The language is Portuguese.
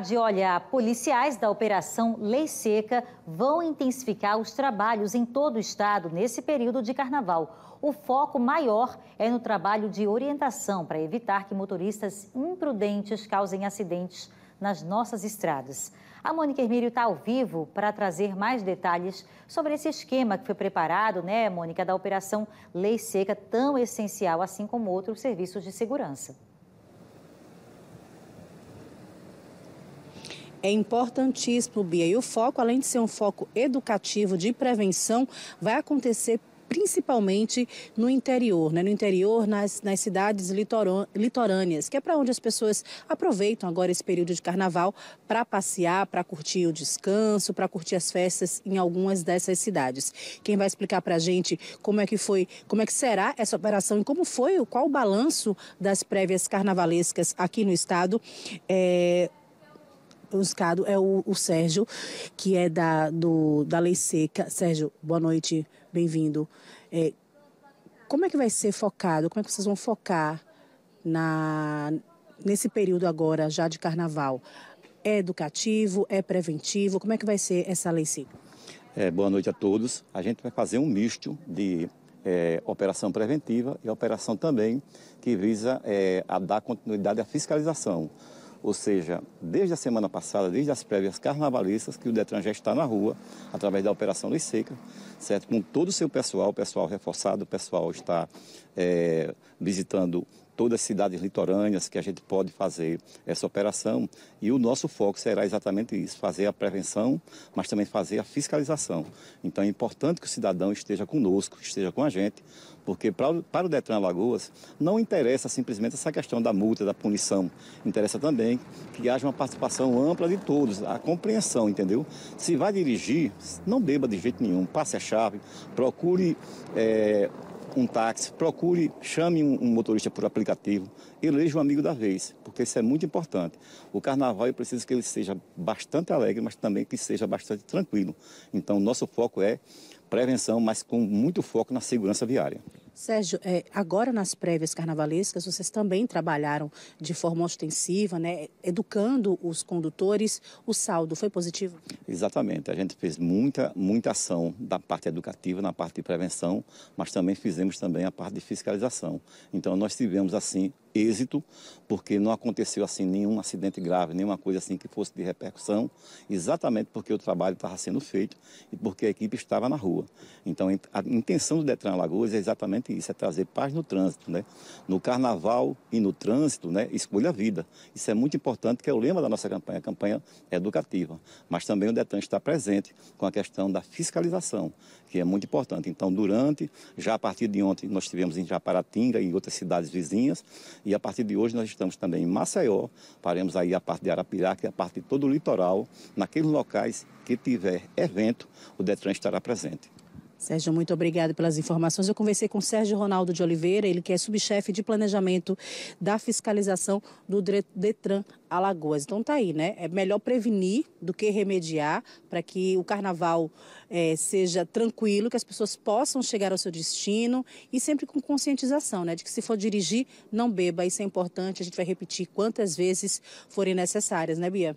de olha, policiais da Operação Lei Seca vão intensificar os trabalhos em todo o estado nesse período de carnaval. O foco maior é no trabalho de orientação para evitar que motoristas imprudentes causem acidentes nas nossas estradas. A Mônica Hermílio está ao vivo para trazer mais detalhes sobre esse esquema que foi preparado, né, Mônica, da Operação Lei Seca, tão essencial assim como outros serviços de segurança. é importantíssimo, Bia. E o foco, além de ser um foco educativo de prevenção, vai acontecer principalmente no interior, né? no interior, nas, nas cidades litorâneas, que é para onde as pessoas aproveitam agora esse período de carnaval para passear, para curtir o descanso, para curtir as festas em algumas dessas cidades. Quem vai explicar para a gente como é que foi, como é que será essa operação e como foi, qual o balanço das prévias carnavalescas aqui no estado é buscado é o, o Sérgio, que é da, do, da Lei Seca. Sérgio, boa noite, bem-vindo. É, como é que vai ser focado? Como é que vocês vão focar na, nesse período agora, já de carnaval? É educativo? É preventivo? Como é que vai ser essa Lei Seca? É, boa noite a todos. A gente vai fazer um misto de é, operação preventiva e operação também que visa é, a dar continuidade à fiscalização. Ou seja, desde a semana passada, desde as prévias carnavalistas, que o Detran já está na rua, através da Operação Lei Seca, certo? com todo o seu pessoal, pessoal reforçado, pessoal está é, visitando todas as cidades litorâneas que a gente pode fazer essa operação. E o nosso foco será exatamente isso: fazer a prevenção, mas também fazer a fiscalização. Então é importante que o cidadão esteja conosco, esteja com a gente, porque para, para o Detran Alagoas não interessa simplesmente essa questão da multa, da punição. Interessa também que haja uma participação ampla de todos, a compreensão, entendeu? Se vai dirigir, não beba de jeito nenhum, passe a chave, procure. É, um táxi, procure, chame um, um motorista por aplicativo, eleja o um amigo da vez, porque isso é muito importante. O carnaval eu preciso que ele seja bastante alegre, mas também que seja bastante tranquilo. Então, nosso foco é prevenção, mas com muito foco na segurança viária. Sérgio, é, agora nas prévias carnavalescas, vocês também trabalharam de forma ostensiva, né, educando os condutores. O saldo foi positivo? Exatamente. A gente fez muita, muita ação da parte educativa, na parte de prevenção, mas também fizemos também a parte de fiscalização. Então, nós tivemos, assim, êxito, porque não aconteceu assim nenhum acidente grave, nenhuma coisa assim que fosse de repercussão, exatamente porque o trabalho estava sendo feito e porque a equipe estava na rua. Então a intenção do Detran Alagoas é exatamente isso, é trazer paz no trânsito, né? No carnaval e no trânsito, né? Escolha a vida. Isso é muito importante, que é o lema da nossa campanha, a campanha é educativa. Mas também o Detran está presente com a questão da fiscalização, que é muito importante. Então durante, já a partir de ontem nós tivemos em Japaratinga e outras cidades vizinhas e a partir de hoje nós estamos também em Maceió, faremos aí a parte de Arapiraca, a parte de todo o litoral. Naqueles locais que tiver evento, o Detran estará presente. Sérgio, muito obrigado pelas informações. Eu conversei com Sérgio Ronaldo de Oliveira, ele que é subchefe de planejamento da fiscalização do Detran Alagoas. Então tá aí, né? É melhor prevenir do que remediar para que o carnaval é, seja tranquilo, que as pessoas possam chegar ao seu destino e sempre com conscientização, né? De que se for dirigir, não beba. Isso é importante. A gente vai repetir quantas vezes forem necessárias, né, Bia?